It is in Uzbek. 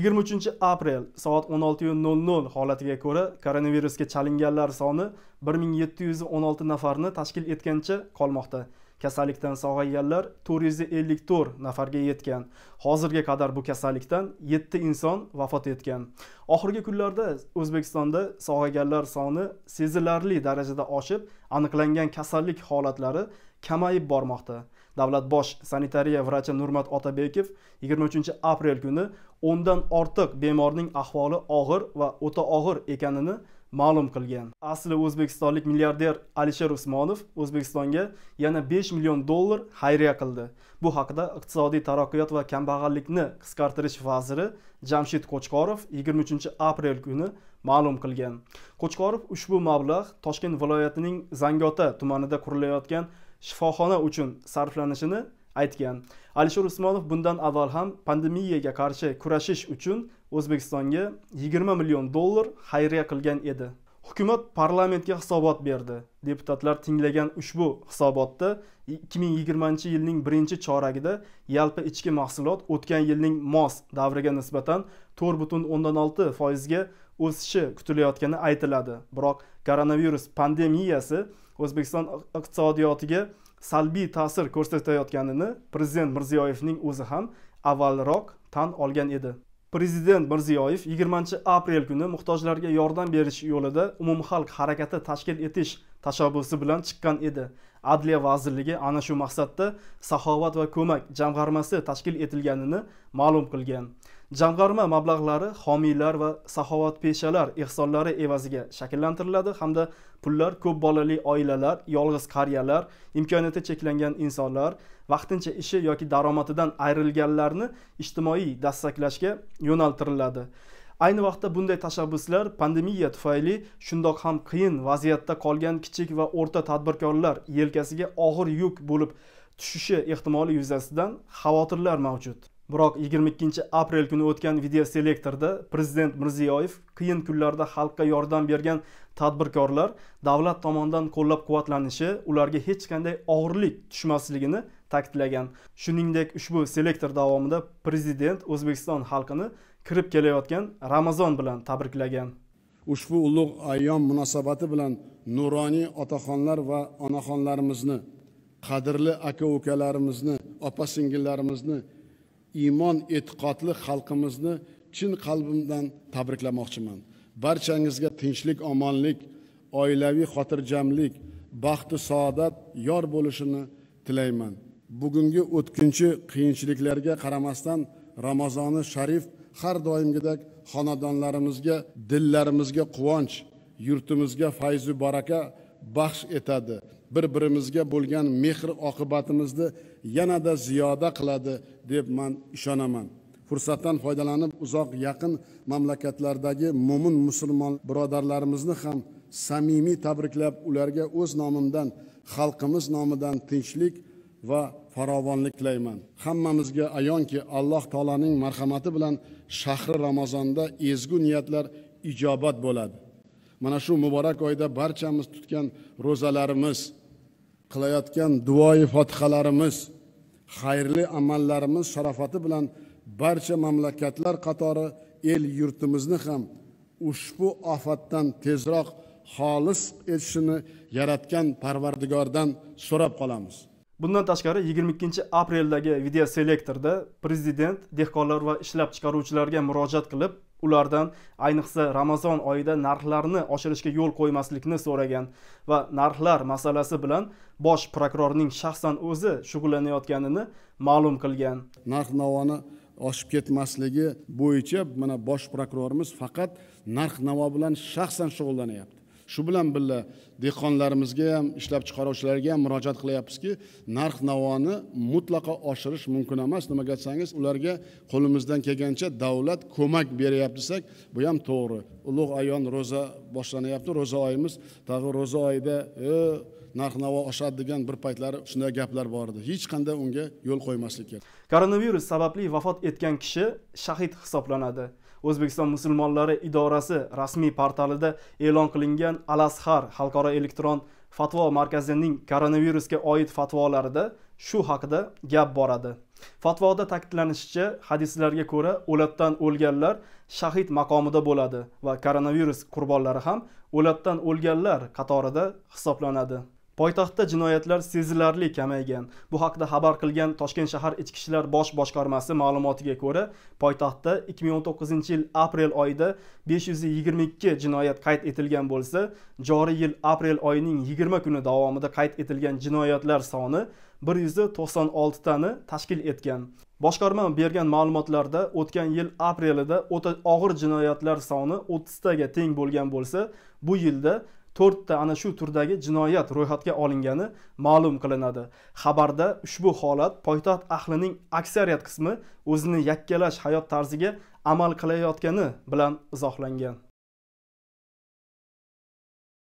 23 aprel soat 16:00 holatiga ko'ra koronavirusga chalinganlar soni 1716 nafarni tashkil etgancha qolmoqda. Kasallikdan sog'ayganlar 454 nafarga yetgan. Hozirga qadar bu kasallikdan 7 inson vafot etgan. Oxirgi kunlarda O'zbekistonda sog'ayganlar soni sezilarli darajada oshib, aniqlangan kasallik holatlari kamayib bormoqda. davlat bosh sanitariya vrachi nurmat otabekov 23 aprel kuni 10 ortiq bemorning ahvoli og'ir va o'ta og'ir ekanini ma'lum qilgan asli o'zbekistonlik milliarder alisher usmonov o'zbekistonga yana 5 million dollar xayriya qildi bu haqida iqtisodiy taraqqiyot va kambag'allikni qisqartirish vaziri jamshid qo'chqorov 23 aprel kuni ma'lum qilgan qo'chqorov ushbu mablag' toshkent viloyatining zangiota tumanida qurilayotgan shifoxona uchun sarflanishini aytgan alisher usmonov bundan avval ham pandemiyaga qarshi kurashish uchun o'zbekistonga 20 million dollar xayriya qilgan edi hukumat parlamentga hisobot berdi deputatlar tinglagan ushbu hisobotda 2020 yilning birinchi choragida yalpi ichki mahsulot o'tgan yilning mos davriga nisbatan 4,6 foizga o'sishi kutilayotgani aytiladi biroq koronavirus pandemiyasi o'zbekiston iqtisodiyotiga salbiy ta'sir ko'rsatayotganini prezident mirziyoyevning o'zi ham avvalroq tan olgan edi prezident mirziyoyev 20 aprel kuni muhtojlarga yordam berish yo'lida umumxalq harakati tashkil etish tashabbusi bilan chiqqan edi adliya vazirligi ana shu maqsadda saxovat va ko'mak jamg'armasi tashkil etilganini ma'lum qilgan Jamg'arma mablag'lari homiylar va saxovatpeshalar ehsonlari evaziga shakllantiriladi hamda pullar ko'p bolali oilalar, yolg'iz qariyalar, imkoniyati cheklangan insonlar, vaqtincha ishi yoki daromadidan ayrilganlarni ijtimoiy dastaklashga yo'naltiriladi. Ayni vaqtda bunday tashabbuslar pandemiya tufayli shundoq ham qiyin vaziyatda qolgan kichik va o'rta tadbirkorlar yelkasiga og'ir yuk bo'lib tushishi ehtimoli yuzasidan xavotirlar mavjud. biroq 22 aprel kuni o'tgan video selektorda prezident mirziyoyev qiyin kunlarda xalqqa yordam bergan tadbirkorlar davlat tomonidan qo'llab quvvatlanishi ularga hech qanday og'irlik tushmasligini ta'kidlagan shuningdek ushbu selektor davomida prezident o'zbekiston xalqini kirib kelayotgan ramazon bilan tabriklagan ushbu ulug' ayyom munosabati bilan nuroniy otaxonlar va onaxonlarimizni qadrli aka ukalarimizni opa singillarimizni iymon e'tiqodli xalqimizni chin qalbimdan tabriklamoqchiman barchangizga tinchlik omonlik oilaviy xotirjamlik baxtu saodat yor bo'lishini tilayman bugungi o'tkinchi qiyinchiliklarga qaramasdan ramazoni sharif har doimgidek xonadonlarimizga dillarimizga quvonch yurtimizga fayzu baraka baxsh etadi bir birimizga bo'lgan mehr oqibatimizni yanada ziyoda qiladi deb man ishonaman fursatdan foydalanib uzoq yaqin mamlakatlardagi mo'min musulmon birodarlarimizni ham samimiy tabriklab ularga o'z nomimdan xalqimiz nomidan tinchlik va farovonlik tilayman hammamizga ayonki alloh taoloning marhamati bilan shahri ramazonda ezgu niyatlar ijobat bo'ladi mana shu muborak oyda barchamiz tutgan ro'zalarimiz qilayotgan duoyi fotihalarimiz xayrli amallarimiz sharofati bilan barcha mamlakatlar qatori el yurtimizni ham ushbu ofatdan tezroq xolis etishini yaratgan parvardigordan so'rab qolamiz bundan tashqari 22 apreldagi video selektorda prezident dehqonlar va ishlab chiqaruvchilarga murojaat qilib ulardan ayniqsa ramazon oyida narxlarni oshirishga yo'l qo'ymaslikni so'ragan va narxlar masalasi bilan bosh prokurorning shaxsan o'zi shug'ullanayotganini ma'lum qilgan narx navoni oshib ketmasligi bo'yicha mana bosh prokurorimiz faqat narx navo bilan shaxsan shug'ullanyapti shu bilan birga dehqonlarimizga ham ishlab chiqaruvchilarga ham murojaat qilyapmizki narx navoni mutlaqo oshirish mumkin emas nimaga desangiz ularga qo'limizdan kelgancha davlat ko'mak beryapti desak bu ham to'g'ri ulug' ayon ro'za boshlanyapti ro'za oyimiz tag'i ro'za oyida e, narx navo oshadi degan bir paytlari shunday gaplar bor edi hech qanday unga yo'l qo'ymaslik kerak koronavirus sababli vafot etgan kishi shahid hisoblanadi o'zbekiston musulmonlari idorasi rasmiy portalida e'lon qilingan al azhar xalqaro elektron fatvo markazining koronavirusga oid fatvolarida shu haqida gap boradi fatvoda ta'kidlanishicha hadislarga ko'ra o'latdan o'lganlar shahid maqomida bo'ladi va koronavirus qurbonlari ham o'latdan o'lganlar qatorida hisoblanadi poytaxtda jinoyatlar sezilarli kamaygan bu haqda xabar qilgan toshkent shahar ichki ishlar bosh boshqarmasi ma'lumotiga ko'ra poytaxtda 2019 yil aprel oyida 522 jinoyat qayd etilgan bo'lsa joriy yil aprel oyining 20 kuni davomida qayd etilgan jinoyatlar soni 196 tani tashkil etgan boshqarma bergan ma'lumotlarda o'tgan yil aprelida o'ta og'ir jinoyatlar soni 30 tagacha teng bo'lgan bo'lsa bu yilda to'rtta ana shu turdagi jinoyat ro'yxatga olingani ma'lum qilinadi xabarda ushbu holat poytaxt ahlining aksariyat qismi o'zini yakkalash hayot tarziga amal qilayotgani bilan izohlangan